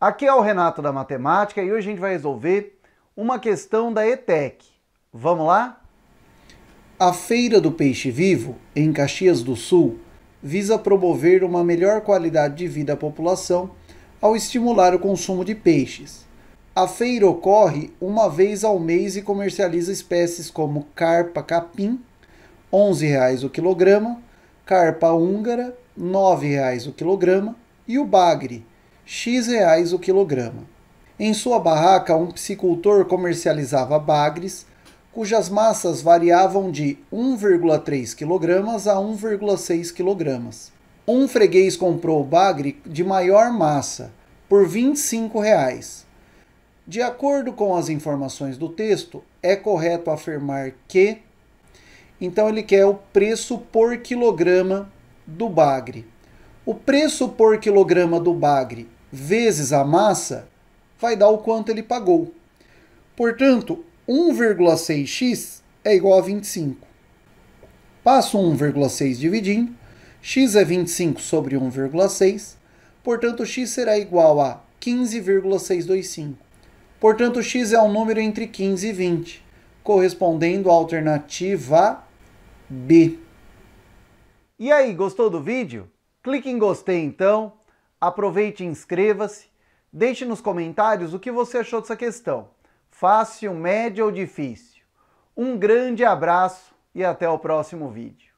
Aqui é o Renato da Matemática e hoje a gente vai resolver uma questão da ETEC. Vamos lá? A Feira do Peixe Vivo, em Caxias do Sul, visa promover uma melhor qualidade de vida à população ao estimular o consumo de peixes. A feira ocorre uma vez ao mês e comercializa espécies como carpa capim, R$ 11,00 o quilograma, carpa húngara, R$ 9,00 o quilograma e o bagre, X reais o quilograma. Em sua barraca, um piscicultor comercializava bagres, cujas massas variavam de 1,3 kg a 1,6 kg. Um freguês comprou o bagre de maior massa, por R$ 25. Reais. De acordo com as informações do texto, é correto afirmar que então ele quer o preço por quilograma do bagre. O preço por quilograma do bagre vezes a massa vai dar o quanto ele pagou. Portanto, 1,6x é igual a 25. Passo 1,6 dividindo, x é 25 sobre 1,6, portanto x será igual a 15,625. Portanto, x é um número entre 15 e 20, correspondendo à alternativa B. E aí, gostou do vídeo? Clique em gostei então, aproveite e inscreva-se, deixe nos comentários o que você achou dessa questão, fácil, média ou difícil. Um grande abraço e até o próximo vídeo.